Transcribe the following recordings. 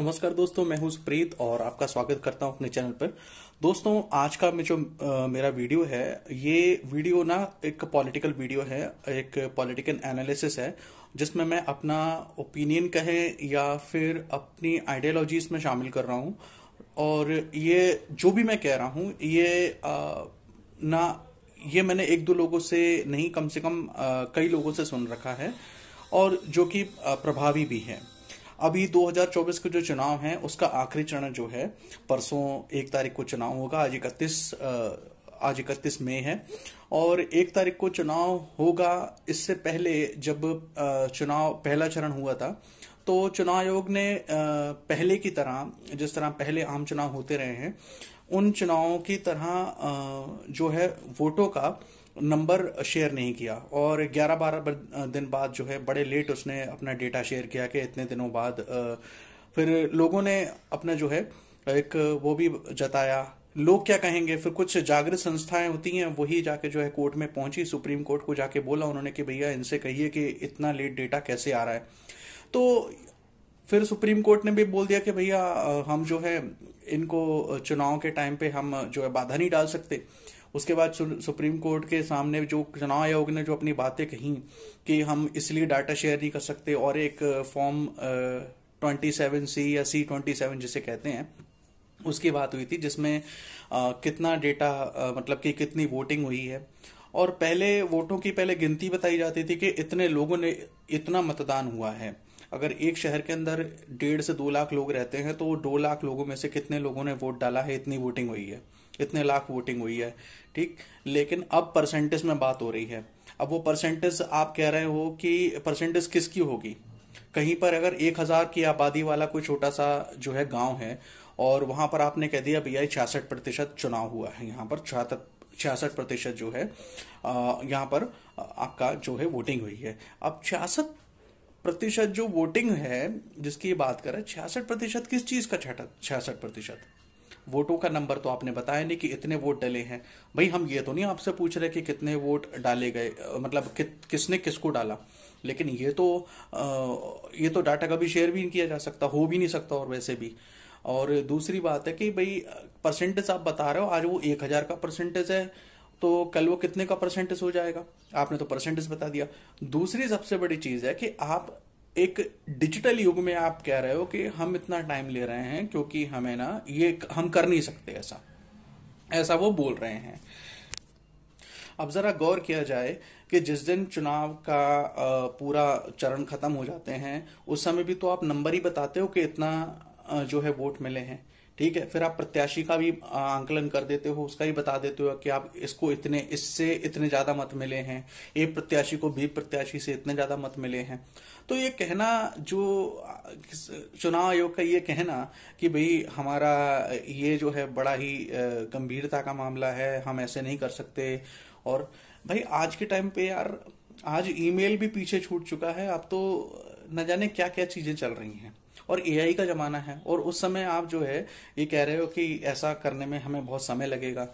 नमस्कार दोस्तों मैं हूं सुप्रीत और आपका स्वागत करता हूं अपने चैनल पर दोस्तों आज का जो मेरा वीडियो है ये वीडियो ना एक पॉलिटिकल वीडियो है एक पॉलिटिकल एनालिसिस है जिसमें मैं अपना ओपिनियन कहे या फिर अपनी आइडियोलॉजीज में शामिल कर रहा हूँ और ये जो भी मैं कह रहा हूँ ये आ, ना ये मैंने एक दो लोगों से नहीं कम से कम आ, कई लोगों से सुन रखा है और जो कि प्रभावी भी है अभी 2024 के जो चुनाव हैं उसका आखिरी चरण जो है परसों एक तारीख को चुनाव होगा आज इकतीस आज इकतीस मई है और एक तारीख को चुनाव होगा इससे पहले जब चुनाव पहला चरण हुआ था तो चुनाव आयोग ने पहले की तरह जिस तरह पहले आम चुनाव होते रहे हैं उन चुनावों की तरह जो है वोटों का नंबर शेयर नहीं किया और 11-12 दिन बाद जो है बड़े लेट उसने अपना डेटा शेयर किया कि इतने दिनों बाद फिर लोगों ने अपना जो है एक वो भी जताया लोग क्या कहेंगे फिर कुछ जागृत संस्थाएं होती हैं वही जाके जो है कोर्ट में पहुंची सुप्रीम कोर्ट को जाके बोला उन्होंने कि भैया इनसे कहिए कि इतना लेट डेटा कैसे आ रहा है तो फिर सुप्रीम कोर्ट ने भी बोल दिया कि भैया हम जो है इनको चुनाव के टाइम पे हम जो है बाधा नहीं डाल सकते उसके बाद सुप्रीम कोर्ट के सामने जो चुनाव आयोग ने जो अपनी बातें कही कि हम इसलिए डाटा शेयर नहीं कर सकते और एक फॉर्म ट्वेंटी सेवन सी या सी ट्वेंटी सेवन जिसे कहते हैं उसकी बात हुई थी जिसमें आ, कितना डेटा मतलब कि कितनी वोटिंग हुई है और पहले वोटों की पहले गिनती बताई जाती थी कि इतने लोगों ने इतना मतदान हुआ है अगर एक शहर के अंदर डेढ़ से दो लाख लोग रहते हैं तो दो लाख लोगों में से कितने लोगों ने वोट डाला है इतनी वोटिंग हुई है इतने लाख वोटिंग हुई है ठीक लेकिन अब परसेंटेज में बात हो रही है अब वो परसेंटेज आप कह रहे हो कि परसेंटेज किसकी होगी कहीं पर अगर एक हज़ार की आबादी वाला कोई छोटा सा जो है गांव है और वहां पर आपने कह दिया भैया छियासठ प्रतिशत चुनाव हुआ है यहाँ पर छियासठ प्रतिशत जो है यहाँ पर आपका जो है वोटिंग हुई है अब छियासठ प्रतिशत जो वोटिंग है जिसकी बात करें छियासठ प्रतिशत किस चीज़ का छियासठ प्रतिशत वोटों का नंबर तो आपने बताया नहीं कि इतने वोट डले हैं भाई हम ये तो नहीं आपसे पूछ रहे कि कितने वोट डाले गए मतलब कि, किसने किसको डाला लेकिन ये तो आ, ये तो डाटा कभी शेयर भी नहीं किया जा सकता हो भी नहीं सकता और वैसे भी और दूसरी बात है कि भाई परसेंटेज आप बता रहे हो आज वो एक हज़ार का परसेंटेज है तो कल वो कितने का परसेंटेज हो जाएगा आपने तो परसेंटेज बता दिया दूसरी सबसे बड़ी चीज़ है कि आप एक डिजिटल युग में आप कह रहे हो कि हम इतना टाइम ले रहे हैं क्योंकि हमें ना ये हम कर नहीं सकते ऐसा ऐसा वो बोल रहे हैं अब ज़रा गौर किया जाए कि जिस दिन चुनाव का पूरा चरण ख़त्म हो जाते हैं उस समय भी तो आप नंबर ही बताते हो कि इतना जो है वोट मिले हैं ठीक है फिर आप प्रत्याशी का भी आंकलन कर देते हो उसका ही बता देते हो कि आप इसको इतने इससे इतने ज्यादा मत मिले हैं ए प्रत्याशी को बी प्रत्याशी से इतने ज्यादा मत मिले हैं तो ये कहना जो चुनाव आयोग का ये कहना कि भाई हमारा ये जो है बड़ा ही गंभीरता का मामला है हम ऐसे नहीं कर सकते और भाई आज के टाइम पे यार आज ईमेल भी पीछे छूट चुका है अब तो न जाने क्या क्या चीजें चल रही हैं और एआई का जमाना है और उस समय आप जो है ये कह रहे हो कि ऐसा करने में हमें बहुत समय लगेगा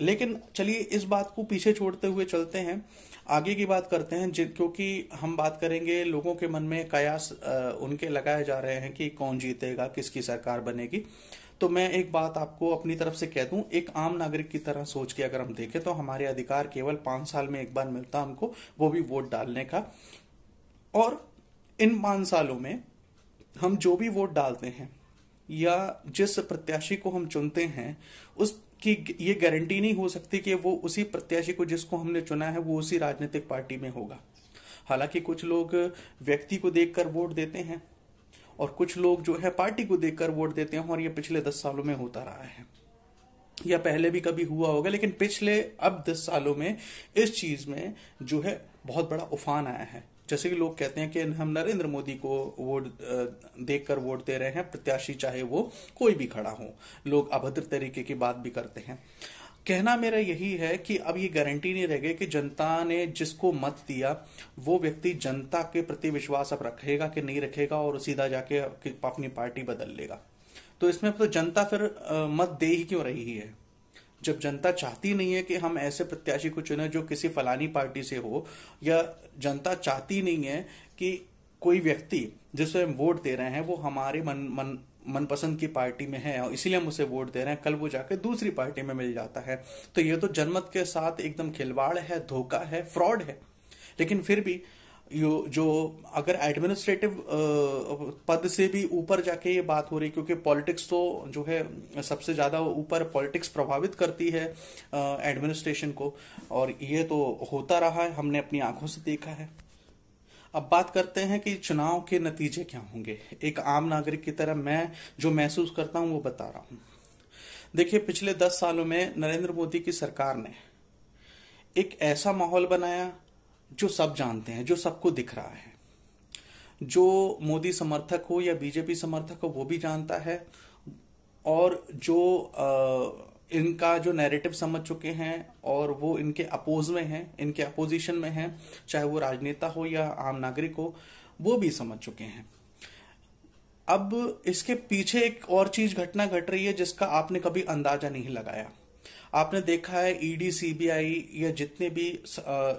लेकिन चलिए इस बात को पीछे छोड़ते हुए चलते हैं आगे की बात करते हैं क्योंकि हम बात करेंगे लोगों के मन में कयास उनके लगाए जा रहे हैं कि कौन जीतेगा किसकी सरकार बनेगी तो मैं एक बात आपको अपनी तरफ से कह दूं एक आम नागरिक की तरह सोच के अगर हम देखें तो हमारे अधिकार केवल पांच साल में एक बार मिलता हमको वो भी वोट डालने का और इन पांच सालों में हम जो भी वोट डालते हैं या जिस प्रत्याशी को हम चुनते हैं उसकी ये गारंटी नहीं हो सकती कि वो उसी प्रत्याशी को जिसको हमने चुना है वो उसी राजनीतिक पार्टी में होगा हालांकि कुछ लोग व्यक्ति को देखकर वोट देते हैं और कुछ लोग जो है पार्टी को देखकर वोट देते हैं और ये पिछले दस सालों में होता रहा है या पहले भी कभी हुआ होगा लेकिन पिछले अब दस सालों में इस चीज में जो है बहुत बड़ा उफान आया है जैसे कि लोग कहते हैं कि हम नरेंद्र मोदी को वोट देकर वोट दे रहे हैं प्रत्याशी चाहे वो कोई भी खड़ा हो लोग अभद्र तरीके की बात भी करते हैं कहना मेरा यही है कि अब ये गारंटी नहीं रह गई कि जनता ने जिसको मत दिया वो व्यक्ति जनता के प्रति विश्वास अब रखेगा कि नहीं रखेगा और सीधा जाके अपनी पार्टी बदल लेगा तो इसमें तो जनता फिर मत दे ही क्यों रही है जब जनता चाहती नहीं है कि हम ऐसे प्रत्याशी को चुने जो किसी फलानी पार्टी से हो या जनता चाहती नहीं है कि कोई व्यक्ति जिसे हम वोट दे रहे हैं वो हमारे मन मन मनपसंद की पार्टी में है और इसीलिए हम उसे वोट दे रहे हैं कल वो जाके दूसरी पार्टी में मिल जाता है तो ये तो जनमत के साथ एकदम खिलवाड़ है धोखा है फ्रॉड है लेकिन फिर भी जो अगर एडमिनिस्ट्रेटिव पद से भी ऊपर जाके ये बात हो रही क्योंकि पॉलिटिक्स तो जो है सबसे ज़्यादा ऊपर पॉलिटिक्स प्रभावित करती है एडमिनिस्ट्रेशन को और ये तो होता रहा है हमने अपनी आंखों से देखा है अब बात करते हैं कि चुनाव के नतीजे क्या होंगे एक आम नागरिक की तरह मैं जो महसूस करता हूँ वो बता रहा हूं देखिए पिछले दस सालों में नरेंद्र मोदी की सरकार ने एक ऐसा माहौल बनाया जो सब जानते हैं जो सबको दिख रहा है जो मोदी समर्थक हो या बीजेपी समर्थक हो वो भी जानता है और जो आ, इनका जो नैरेटिव समझ चुके हैं और वो इनके अपोज में हैं इनके अपोजिशन में हैं चाहे वो राजनेता हो या आम नागरिक हो वो भी समझ चुके हैं अब इसके पीछे एक और चीज घटना घट रही है जिसका आपने कभी अंदाजा नहीं लगाया आपने देखा है ईडी e सीबीआई या जितने भी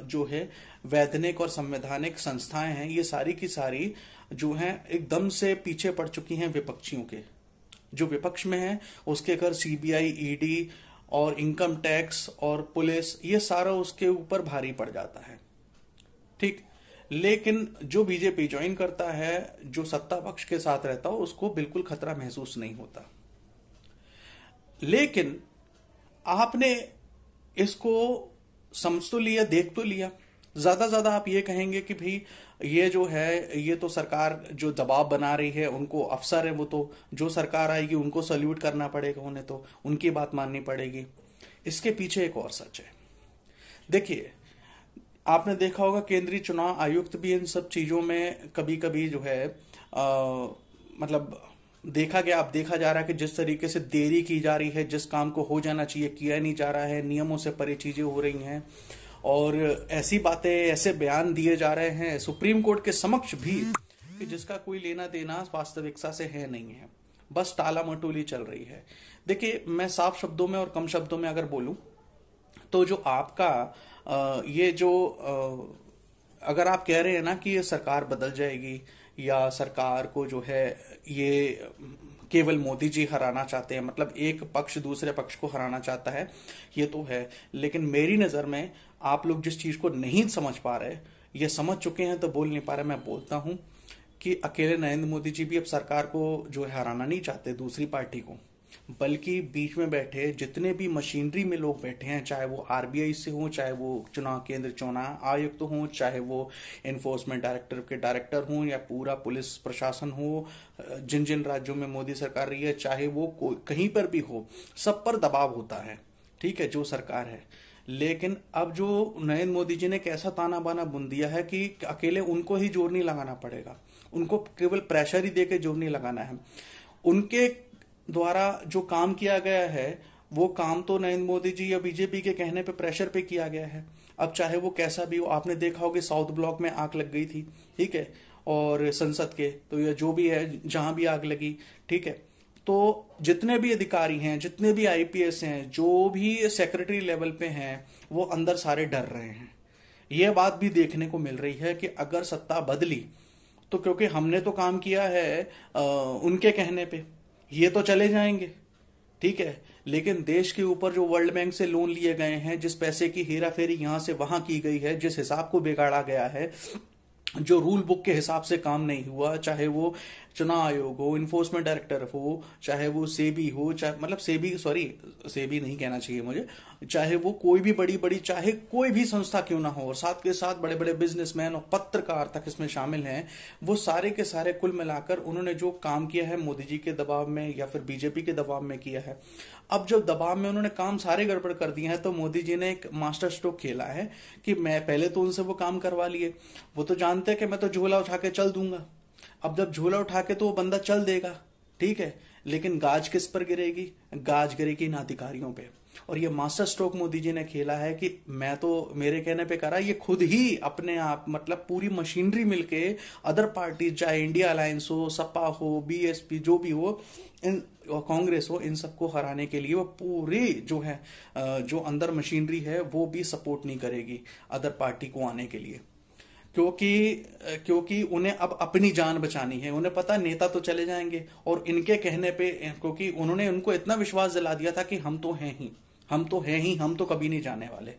जो है वैधानिक और संवैधानिक संस्थाएं हैं ये सारी की सारी जो है एकदम से पीछे पड़ चुकी हैं विपक्षियों के जो विपक्ष में है उसके अगर सीबीआई ईडी और इनकम टैक्स और पुलिस ये सारा उसके ऊपर भारी पड़ जाता है ठीक लेकिन जो बीजेपी ज्वाइन करता है जो सत्ता पक्ष के साथ रहता हो उसको बिल्कुल खतरा महसूस नहीं होता लेकिन आपने इसको समझ तो लिया देख तो लिया ज़्यादा ज़्यादा आप ये कहेंगे कि भाई ये जो है ये तो सरकार जो दबाव बना रही है उनको अफसर है वो तो जो सरकार आएगी उनको सल्यूट करना पड़ेगा उन्हें तो उनकी बात माननी पड़ेगी इसके पीछे एक और सच है देखिए आपने देखा होगा केंद्रीय चुनाव आयुक्त भी इन सब चीज़ों में कभी कभी जो है आ, मतलब देखा गया आप देखा जा रहा है कि जिस तरीके से देरी की जा रही है जिस काम को हो जाना चाहिए किया नहीं जा रहा है नियमों से परे चीज़ें हो रही हैं और ऐसी बातें ऐसे बयान दिए जा रहे हैं सुप्रीम कोर्ट के समक्ष भी कि जिसका कोई लेना देना वास्तविकता से है नहीं है बस टाला मटोली चल रही है देखिए मैं साफ शब्दों में और कम शब्दों में अगर बोलूं तो जो आपका ये जो अगर आप कह रहे हैं ना कि ये सरकार बदल जाएगी या सरकार को जो है ये केवल मोदी जी हराना चाहते हैं मतलब एक पक्ष दूसरे पक्ष को हराना चाहता है ये तो है लेकिन मेरी नज़र में आप लोग जिस चीज़ को नहीं समझ पा रहे ये समझ चुके हैं तो बोल नहीं पा रहे मैं बोलता हूं कि अकेले नरेंद्र मोदी जी भी अब सरकार को जो है हराना नहीं चाहते दूसरी पार्टी को बल्कि बीच में बैठे जितने भी मशीनरी में लोग बैठे हैं चाहे वो आरबीआई से हो चाहे वो चुनाव केंद्र चुनाव आयुक्त तो हो चाहे वो इन्फोर्समेंट डायरेक्टर के डायरेक्टर हो या पूरा पुलिस प्रशासन हो जिन जिन राज्यों में मोदी सरकार रही है चाहे वो कहीं पर भी हो सब पर दबाव होता है ठीक है जो सरकार है लेकिन अब जो नरेंद्र मोदी जी ने कैसा ताना बाना बुन दिया है कि अकेले उनको ही जोर नहीं लगाना पड़ेगा उनको केवल प्रेशर ही देकर जोर नहीं लगाना है उनके द्वारा जो काम किया गया है वो काम तो नरेंद्र मोदी जी या बीजेपी के कहने पे प्रेशर पे किया गया है अब चाहे वो कैसा भी हो आपने देखा होगा साउथ ब्लॉक में आग लग गई थी ठीक है और संसद के तो या जो भी है जहां भी आग लगी ठीक है तो जितने भी अधिकारी हैं जितने भी आईपीएस हैं जो भी सेक्रेटरी लेवल पे हैं वो अंदर सारे डर रहे हैं ये बात भी देखने को मिल रही है कि अगर सत्ता बदली तो क्योंकि हमने तो काम किया है आ, उनके कहने पे ये तो चले जाएंगे ठीक है लेकिन देश के ऊपर जो वर्ल्ड बैंक से लोन लिए गए हैं जिस पैसे की हेरा फेरी यहां से वहां की गई है जिस हिसाब को बिगाड़ा गया है जो रूल बुक के हिसाब से काम नहीं हुआ चाहे वो चुनाव आयोग हो इन्फोर्समेंट डायरेक्टर हो चाहे वो सेबी हो चाहे मतलब सेबी सॉरी सेबी नहीं कहना चाहिए मुझे चाहे वो कोई भी बड़ी बड़ी चाहे कोई भी संस्था क्यों ना हो और साथ के साथ बड़े बड़े बिजनेसमैन और पत्रकार तक इसमें शामिल हैं वो सारे के सारे कुल मिलाकर उन्होंने जो काम किया है मोदी जी के दबाव में या फिर बीजेपी के दबाव में किया है अब जब दबाव में उन्होंने काम सारे गड़बड़ कर दिए हैं तो मोदी जी ने एक मास्टर स्ट्रोक खेला है कि मैं पहले तो उनसे वो काम करवा लिए वो तो जानते हैं कि मैं तो झोला उठा के चल दूंगा अब जब झोला उठा के तो वो बंदा चल देगा ठीक है लेकिन गाज किस पर गिरेगी गाज गिरेगी इन अधिकारियों पे और ये मास्टर स्ट्रोक मोदी जी ने खेला है कि मैं तो मेरे कहने पे करा ये खुद ही अपने आप मतलब पूरी मशीनरी मिलके अदर पार्टीज चाहे इंडिया अलायंस हो सपा हो बीएसपी जो भी हो इन कांग्रेस हो इन सबको हराने के लिए वो पूरी जो है जो अंदर मशीनरी है वो भी सपोर्ट नहीं करेगी अदर पार्टी को आने के लिए क्योंकि क्योंकि उन्हें अब अपनी जान बचानी है उन्हें पता नेता तो चले जाएंगे और इनके कहने पे क्योंकि उन्होंने उनको इतना विश्वास दिला दिया था कि हम तो हैं ही हम तो हैं ही हम तो कभी नहीं जाने वाले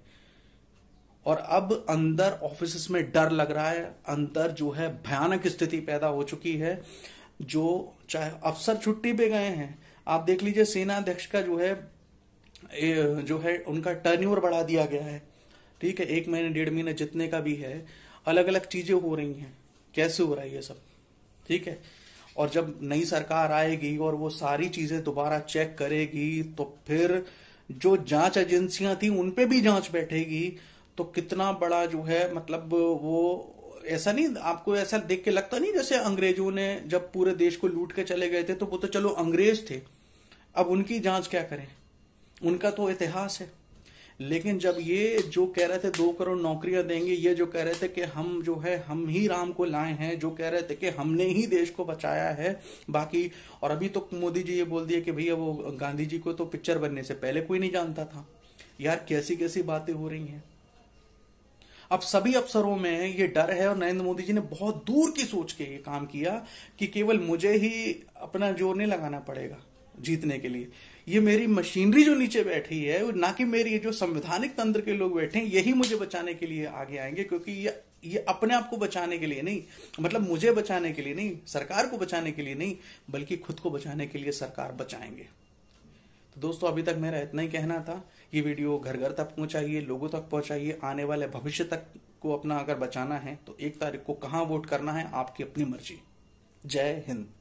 और अब अंदर ऑफिस में डर लग रहा है अंदर जो है भयानक स्थिति पैदा हो चुकी है जो चाहे अफसर छुट्टी पे गए हैं आप देख लीजिए सेना अध्यक्ष का जो है जो है उनका टर्न बढ़ा दिया गया है ठीक है एक महीने डेढ़ महीने जितने का भी है अलग अलग चीजें हो रही हैं कैसे हो रहा है ये सब ठीक है और जब नई सरकार आएगी और वो सारी चीजें दोबारा चेक करेगी तो फिर जो जांच एजेंसियां थी उन पे भी जांच बैठेगी तो कितना बड़ा जो है मतलब वो ऐसा नहीं आपको ऐसा देख के लगता नहीं जैसे अंग्रेजों ने जब पूरे देश को लूट के चले गए थे तो वो तो चलो अंग्रेज थे अब उनकी जांच क्या करें उनका तो इतिहास है लेकिन जब ये जो कह रहे थे दो करोड़ नौकरियां देंगे ये जो कह रहे थे कि हम जो है हम ही राम को लाए हैं जो कह रहे थे कि हमने ही देश को बचाया है बाकी और अभी तो मोदी जी ये बोल दिए कि भैया वो गांधी जी को तो पिक्चर बनने से पहले कोई नहीं जानता था यार कैसी कैसी बातें हो रही हैं अब सभी अफसरों में ये डर है और नरेंद्र मोदी जी ने बहुत दूर की सोच के ये काम किया कि केवल मुझे ही अपना जोर नहीं लगाना पड़ेगा जीतने के लिए ये मेरी मशीनरी जो नीचे बैठी है ना कि मेरी जो संवैधानिक तंत्र के लोग बैठे हैं यही मुझे बचाने के लिए आगे आएंगे क्योंकि ये ये अपने आप को बचाने के लिए नहीं मतलब मुझे बचाने के लिए नहीं सरकार को बचाने के लिए नहीं बल्कि खुद को बचाने के लिए सरकार बचाएंगे तो दोस्तों अभी तक मेरा इतना ही कहना था ये वीडियो घर घर तक पहुंचाइए लोगों तक पहुंचाइए आने वाले भविष्य तक को अपना अगर बचाना है तो एक तारीख को कहाँ वोट करना है आपकी अपनी मर्जी जय हिंद